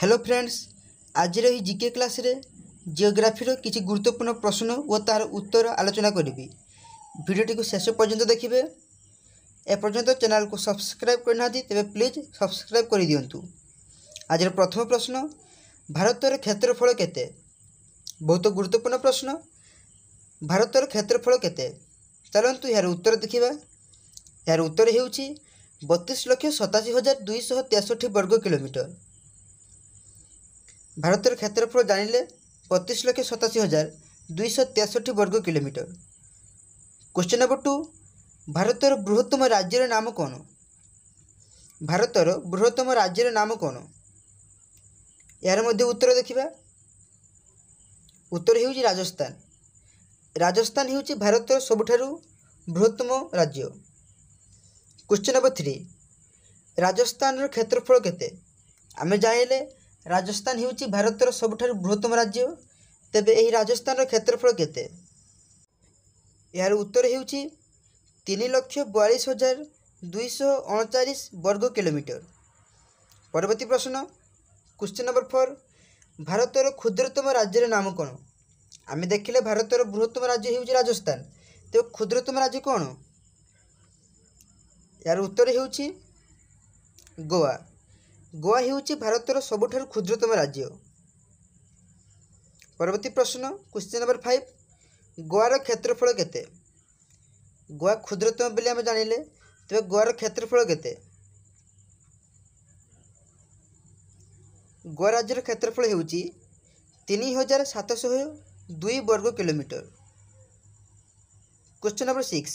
hello friends ଆଜିର ଏହି GK କ୍ଲାସ୍ରେ ଜିଓଗ୍ରାଫିର କିଛି ଗୁରୁତ୍ୱପୂର୍ଣ୍ଣ ପ୍ରଶ୍ନ ଓ ତାହାର ଉତ୍ତର ଆଲୋଚନା କରିବି ଭିଡ଼ିଓଟିକୁ ଶେଷ ପର୍ଯ୍ୟନ୍ତ ଦେଖିବେ ଏପର୍ଯ୍ୟନ୍ତ ଚ୍ୟାନେଲକୁ ସବସ୍କ୍ରାଇବ୍ କରିନାହାନ୍ତି ତେବେ ପ୍ଲିଜ୍ ସବସ୍କ୍ରାଇବ୍ କରିଦିଅନ୍ତୁ ଆଜିର ପ୍ରଥମ ପ୍ରଶ୍ନ ଭାରତର କ୍ଷେତ୍ରଫଳ କେତେ ବହୁତ ଗୁରୁତ୍ୱପୂର୍ଣ୍ଣ ପ୍ରଶ୍ନ ଭାରତର କ୍ଷେତ୍ରଫଳ କେତେ ଚାଲନ୍ତୁ ଏହାର ଉତ୍ତର ଦେଖିବା ଏହାର ଉତ୍ତର ହେଉଛି ବତିଶ ଲକ୍ଷ ସତାଅଶୀ ହଜାର ଦୁଇଶହ ତେଷଠି ବର୍ଗ କିଲୋମିଟର ভারতের ক্ষেত্রফল জানিলে বত্রিশ লক্ষ সতাশি হাজার দুইশ তেষট্টি বর্গ কিলোমিটার কোশ্চেন নম্বর টু ভারতের বৃহত্তম রাজ্যের নাম কোন ভারতের বৃহত্তম রাজ্যের নাম কোন এর মধ্যে উত্তর দেখিবা উত্তর হচ্ছে রাজস্থান রাজস্থান হচ্ছে ভারতের ସବୁଠାରୁ বৃহত্তম রাজ্য কোশ্চেন নম্বর থ্রি রাজস্থানের ক্ষেত্রফল কে আমি ଜାଣିଲେ ରାଜସ୍ଥାନ ହେଉଛି ଭାରତର ସବୁଠାରୁ ବୃହତ୍ତମ ରାଜ୍ୟ ତେବେ ଏହି ରାଜସ୍ଥାନର କ୍ଷେତ୍ରଫଳ କେତେ ଏହାର ଉତ୍ତର ହେଉଛି ତିନି ଲକ୍ଷ ବୟାଳିଶ ହଜାର ଦୁଇଶହ ଅଣଚାଳିଶ ବର୍ଗ କିଲୋମିଟର ପରବର୍ତ୍ତୀ ପ୍ରଶ୍ନ କ୍ୱେଶ୍ଚିନ୍ ନମ୍ବର ଫୋର୍ ଭାରତର କ୍ଷୁଦ୍ରତମ ରାଜ୍ୟର ନାମ କ'ଣ ଆମେ ଦେଖିଲେ ଭାରତର ବୃହତ୍ତମ ରାଜ୍ୟ ହେଉଛି ରାଜସ୍ଥାନ ତେବେ କ୍ଷୁଦ୍ରତମ ରାଜ୍ୟ କ'ଣ ଏହାର ଉତ୍ତର ହେଉଛି ଗୋଆ ଗୋଆ ହେଉଛି ଭାରତର ସବୁଠାରୁ କ୍ଷୁଦ୍ରତମ ରାଜ୍ୟ ପରବର୍ତ୍ତୀ ପ୍ରଶ୍ନ କ୍ୱେଶ୍ଚିନ୍ ନମ୍ବର ଫାଇଭ୍ ଗୋଆର କ୍ଷେତ୍ରଫଳ କେତେ ଗୋଆ କ୍ଷୁଦ୍ରତମ ବୋଲି ଆମେ ଜାଣିଲେ ତେବେ ଗୋଆର କ୍ଷେତ୍ରଫଳ କେତେ ଗୋଆ ରାଜ୍ୟର କ୍ଷେତ୍ରଫଳ ହେଉଛି ତିନି ହଜାର ସାତଶହ ଦୁଇ ବର୍ଗ କିଲୋମିଟର କ୍ୱେଶ୍ଚନ୍ ନମ୍ବର ସିକ୍ସ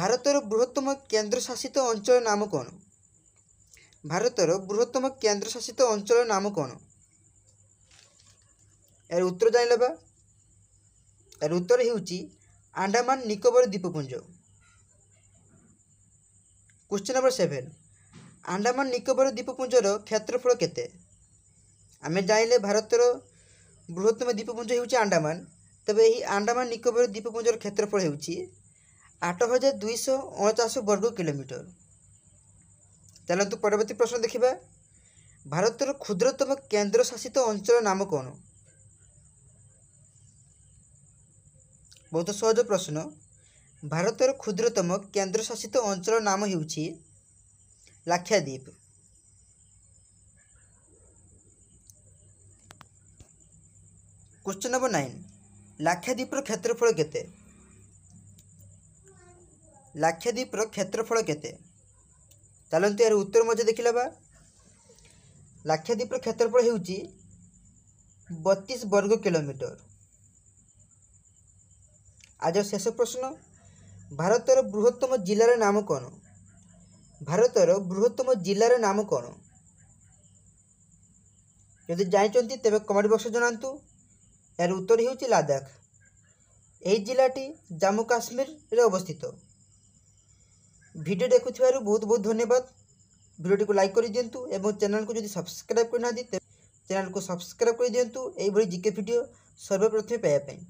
ଭାରତର ବୃହତ୍ତମ କେନ୍ଦ୍ରଶାସିତ ଅଞ୍ଚଳ ନାମ କ'ଣ ভারতের বৃহত্তম কেন্দ্রশাসিত অঞ্চলের নাম কোন এর উত্তর জানিনেবা এর উত্তর ହେଉଛି ଆଣ୍ଡାମାନ ନିକୋବର ଦ୍ୱୀପପୁଞ୍ଜ question number seven Andaman Nicobar ଦ୍ୱୀପପୁଞ୍ଜର କ୍ଷେତ୍ରଫଳ କେତେ ଆମେ ଜାଣିଲେ ଭାରତର ବୃହତ୍ତମ ଦ୍ୱୀପପୁଞ୍ଜ ହେଉଛି ଆଣ୍ଡାମାନ ତେବେ ଏହି ଆଣ୍ଡାମାନ ନିକୋବର ଦ୍ୱୀପପୁଞ୍ଜର କ୍ଷେତ୍ରଫଳ ହେଉଛି ଆଠ ହଜାର ଦୁଇଶହ ଅଣଚାଶ ବର୍ଗ କିଲୋମିଟର ଚାଲନ୍ତୁ ପରବର୍ତ୍ତୀ ପ୍ରଶ୍ନ ଦେଖିବା ଭାରତର କ୍ଷୁଦ୍ରତମ କେନ୍ଦ୍ରଶାସିତ ଅଞ୍ଚଳ ନାମ କ'ଣ ବହୁତ ସହଜ ପ୍ରଶ୍ନ ଭାରତର କ୍ଷୁଦ୍ରତମ କେନ୍ଦ୍ରଶାସିତ ଅଞ୍ଚଳ ନାମ ହେଉଛି ଲାକ୍ଷାଦ୍ୱୀପ କ୍ୱେଶ୍ଚନ୍ ନମ୍ବର ନାଇନ୍ ଲାକ୍ଷାଦ୍ୱୀପର କ୍ଷେତ୍ରଫଳ କେତେ ଲାକ୍ଷାଦ୍ୱୀପର କ୍ଷେତ୍ରଫଳ କେତେ ଚାଲନ୍ତୁ ଏହାର ଉତ୍ତର ମଧ୍ୟ ଦେଖିଲା ବା ଲାକ୍ଷାଦ୍ୱୀପର କ୍ଷେତ୍ରଫଳ ହେଉଛି ବତିଶ ବର୍ଗ କିଲୋମିଟର ଆଜର ଶେଷ ପ୍ରଶ୍ନ ଭାରତର ବୃହତ୍ତମ ଜିଲ୍ଲାର ନାମ କ'ଣ ଭାରତର ବୃହତ୍ତମ ଜିଲ୍ଲାର ନାମ କ'ଣ ଯଦି ଜାଣିଛନ୍ତି ତେବେ କମେଣ୍ଟ ବକ୍ସ ଜଣାନ୍ତୁ ଏହାର ଉତ୍ତର ହେଉଛି ଲାଦାଖ ଏହି ଜିଲ୍ଲାଟି ଜାମ୍ମୁ କାଶ୍ମୀରରେ ଅବସ୍ଥିତ भिडियो देखु बहुत बहुत धन्यवाद भिडटी को लाइक कर दिंतु और चैनल को जब सब्सक्राइब करना चैनल को सब्सक्राइब कर दिंतु यही जिके भिड सर्वप्रथमें पाइबापी